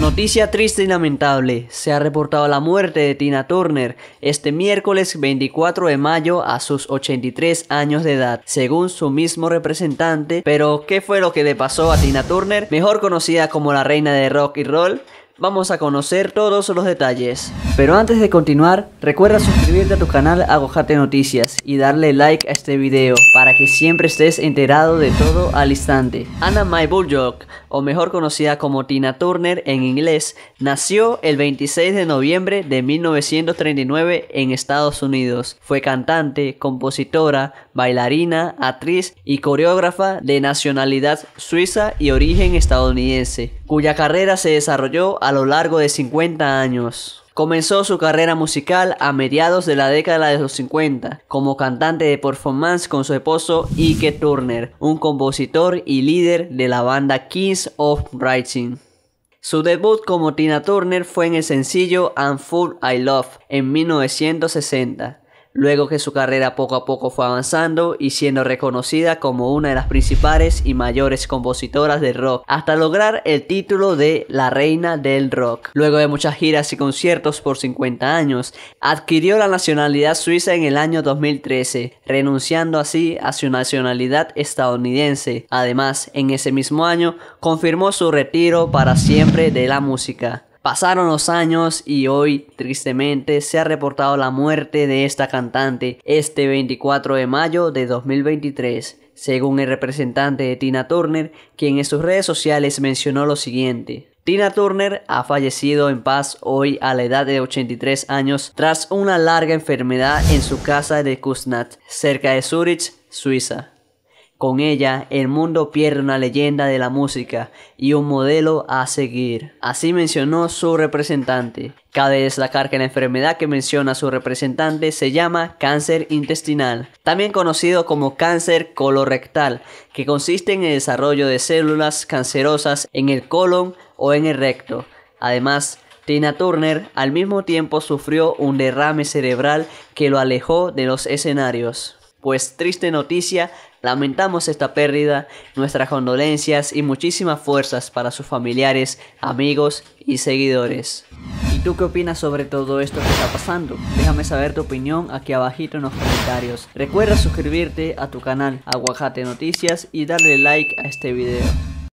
Noticia triste y lamentable, se ha reportado la muerte de Tina Turner este miércoles 24 de mayo a sus 83 años de edad, según su mismo representante. Pero, ¿qué fue lo que le pasó a Tina Turner, mejor conocida como la reina de rock y roll? vamos a conocer todos los detalles. Pero antes de continuar, recuerda suscribirte a tu canal Agojate Noticias y darle like a este video para que siempre estés enterado de todo al instante. Anna May Bullock, o mejor conocida como Tina Turner en inglés, nació el 26 de noviembre de 1939 en Estados Unidos. Fue cantante, compositora, bailarina, actriz y coreógrafa de nacionalidad suiza y origen estadounidense, cuya carrera se desarrolló a lo largo de 50 años. Comenzó su carrera musical a mediados de la década de los 50 como cantante de performance con su esposo Ike Turner, un compositor y líder de la banda Kings of Writing. Su debut como Tina Turner fue en el sencillo I'm Full I Love en 1960 luego que su carrera poco a poco fue avanzando y siendo reconocida como una de las principales y mayores compositoras de rock, hasta lograr el título de la reina del rock. Luego de muchas giras y conciertos por 50 años, adquirió la nacionalidad suiza en el año 2013, renunciando así a su nacionalidad estadounidense. Además, en ese mismo año, confirmó su retiro para siempre de la música. Pasaron los años y hoy, tristemente, se ha reportado la muerte de esta cantante este 24 de mayo de 2023, según el representante de Tina Turner, quien en sus redes sociales mencionó lo siguiente. Tina Turner ha fallecido en paz hoy a la edad de 83 años tras una larga enfermedad en su casa de Kuznat, cerca de Zurich, Suiza. Con ella, el mundo pierde una leyenda de la música y un modelo a seguir. Así mencionó su representante. Cabe destacar que la enfermedad que menciona su representante se llama cáncer intestinal, también conocido como cáncer colorectal, que consiste en el desarrollo de células cancerosas en el colon o en el recto. Además, Tina Turner al mismo tiempo sufrió un derrame cerebral que lo alejó de los escenarios. Pues triste noticia, lamentamos esta pérdida, nuestras condolencias y muchísimas fuerzas para sus familiares, amigos y seguidores. ¿Y tú qué opinas sobre todo esto que está pasando? Déjame saber tu opinión aquí abajito en los comentarios. Recuerda suscribirte a tu canal Aguajate Noticias y darle like a este video.